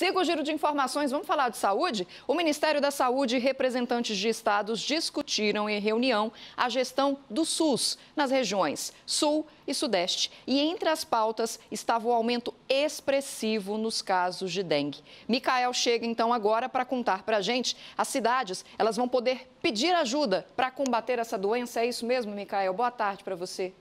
Siga o giro de informações. Vamos falar de saúde? O Ministério da Saúde e representantes de estados discutiram em reunião a gestão do SUS nas regiões Sul e Sudeste. E entre as pautas estava o aumento expressivo nos casos de dengue. Micael chega então agora para contar para a gente. As cidades elas vão poder pedir ajuda para combater essa doença. É isso mesmo, Micael? Boa tarde para você.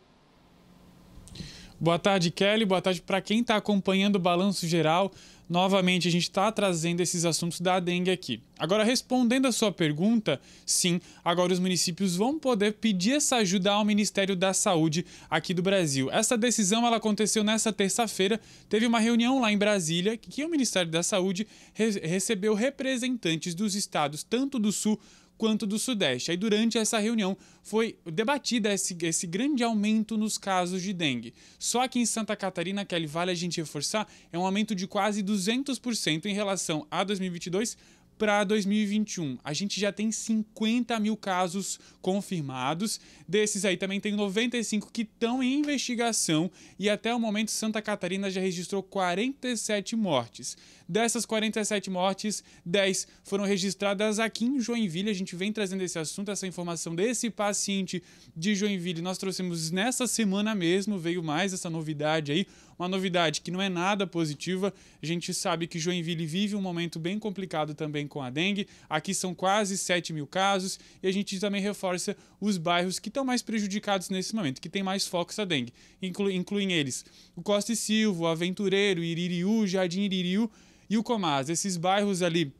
Boa tarde, Kelly. Boa tarde para quem está acompanhando o Balanço Geral. Novamente, a gente está trazendo esses assuntos da dengue aqui. Agora, respondendo a sua pergunta, sim, agora os municípios vão poder pedir essa ajuda ao Ministério da Saúde aqui do Brasil. Essa decisão ela aconteceu nessa terça-feira. Teve uma reunião lá em Brasília que o Ministério da Saúde re recebeu representantes dos estados, tanto do Sul quanto do Sudeste. Aí, durante essa reunião, foi debatido esse, esse grande aumento nos casos de dengue. Só que em Santa Catarina, que vale a gente reforçar, é um aumento de quase 200% em relação a 2022 para 2021. A gente já tem 50 mil casos confirmados. Desses aí também tem 95 que estão em investigação e até o momento Santa Catarina já registrou 47 mortes. Dessas 47 mortes, 10 foram registradas aqui em Joinville. A gente vem trazendo esse assunto, essa informação desse paciente de Joinville. Nós trouxemos nessa semana mesmo, veio mais essa novidade aí uma novidade que não é nada positiva. A gente sabe que Joinville vive um momento bem complicado também com a dengue. Aqui são quase 7 mil casos e a gente também reforça os bairros que estão mais prejudicados nesse momento, que tem mais focos da dengue. Inclu incluem eles o Costa e Silva, o Aventureiro, Iririú, Jardim Iririú e o Comas. Esses bairros ali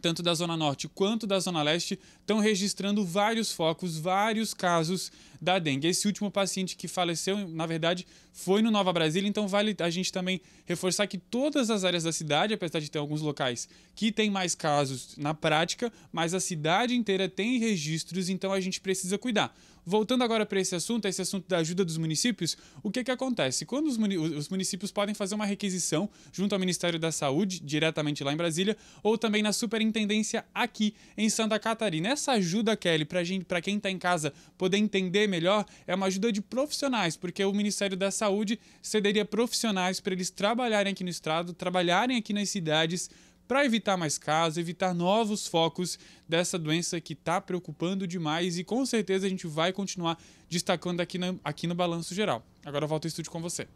tanto da Zona Norte quanto da Zona Leste, estão registrando vários focos, vários casos da dengue. Esse último paciente que faleceu, na verdade, foi no Nova Brasília, então vale a gente também reforçar que todas as áreas da cidade, apesar de ter alguns locais que tem mais casos na prática, mas a cidade inteira tem registros, então a gente precisa cuidar. Voltando agora para esse assunto, esse assunto da ajuda dos municípios, o que, que acontece? Quando os, muni os municípios podem fazer uma requisição junto ao Ministério da Saúde, diretamente lá em Brasília, ou também na Superintendência aqui em Santa Catarina. Essa ajuda, Kelly, para quem está em casa poder entender melhor, é uma ajuda de profissionais, porque o Ministério da Saúde cederia profissionais para eles trabalharem aqui no estado, trabalharem aqui nas cidades para evitar mais casos, evitar novos focos dessa doença que está preocupando demais e com certeza a gente vai continuar destacando aqui, aqui no Balanço Geral. Agora eu volto ao estúdio com você.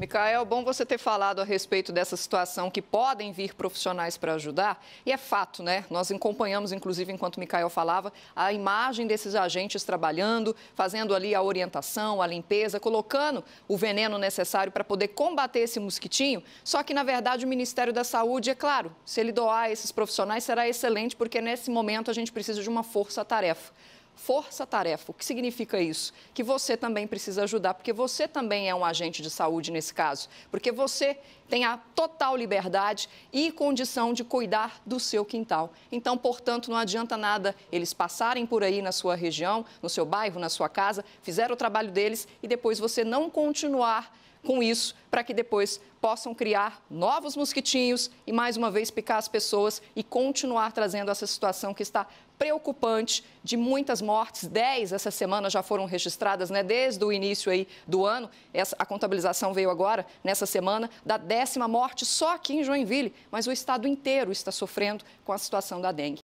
Micael, bom você ter falado a respeito dessa situação que podem vir profissionais para ajudar. E é fato, né? Nós acompanhamos, inclusive, enquanto o Micael falava, a imagem desses agentes trabalhando, fazendo ali a orientação, a limpeza, colocando o veneno necessário para poder combater esse mosquitinho. Só que, na verdade, o Ministério da Saúde, é claro, se ele doar esses profissionais, será excelente, porque nesse momento a gente precisa de uma força-tarefa força-tarefa. O que significa isso? Que você também precisa ajudar, porque você também é um agente de saúde nesse caso, porque você tem a total liberdade e condição de cuidar do seu quintal. Então, portanto, não adianta nada eles passarem por aí na sua região, no seu bairro, na sua casa, fizeram o trabalho deles e depois você não continuar com isso para que depois possam criar novos mosquitinhos e mais uma vez picar as pessoas e continuar trazendo essa situação que está preocupante de muitas mortes. Dez essa semana já foram registradas, né? Desde o início aí do ano. Essa, a contabilização veio agora, nessa semana, da décima morte só aqui em Joinville. Mas o estado inteiro está sofrendo com a situação da dengue.